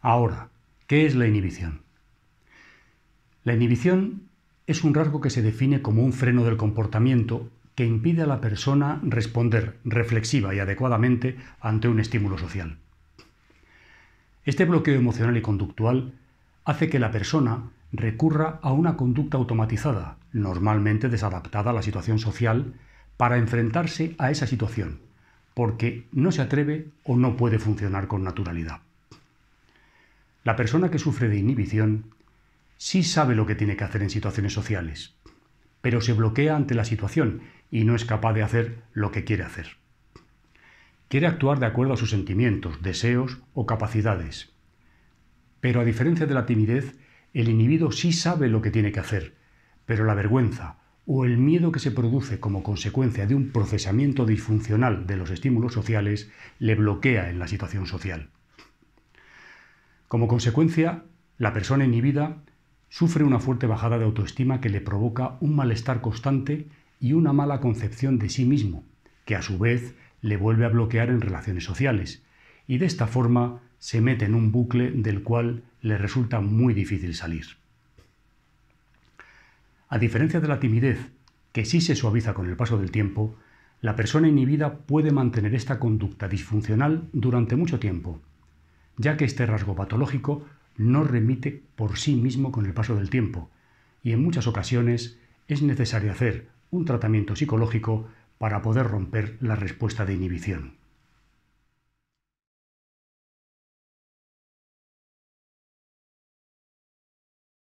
Ahora, ¿qué es la inhibición? La inhibición es un rasgo que se define como un freno del comportamiento que impide a la persona responder reflexiva y adecuadamente ante un estímulo social. Este bloqueo emocional y conductual hace que la persona recurra a una conducta automatizada, normalmente desadaptada a la situación social, para enfrentarse a esa situación, porque no se atreve o no puede funcionar con naturalidad la persona que sufre de inhibición sí sabe lo que tiene que hacer en situaciones sociales, pero se bloquea ante la situación y no es capaz de hacer lo que quiere hacer. Quiere actuar de acuerdo a sus sentimientos, deseos o capacidades. Pero a diferencia de la timidez, el inhibido sí sabe lo que tiene que hacer, pero la vergüenza o el miedo que se produce como consecuencia de un procesamiento disfuncional de los estímulos sociales le bloquea en la situación social. Como consecuencia, la persona inhibida sufre una fuerte bajada de autoestima que le provoca un malestar constante y una mala concepción de sí mismo, que a su vez le vuelve a bloquear en relaciones sociales, y de esta forma se mete en un bucle del cual le resulta muy difícil salir. A diferencia de la timidez, que sí se suaviza con el paso del tiempo, la persona inhibida puede mantener esta conducta disfuncional durante mucho tiempo, ya que este rasgo patológico no remite por sí mismo con el paso del tiempo, y en muchas ocasiones es necesario hacer un tratamiento psicológico para poder romper la respuesta de inhibición.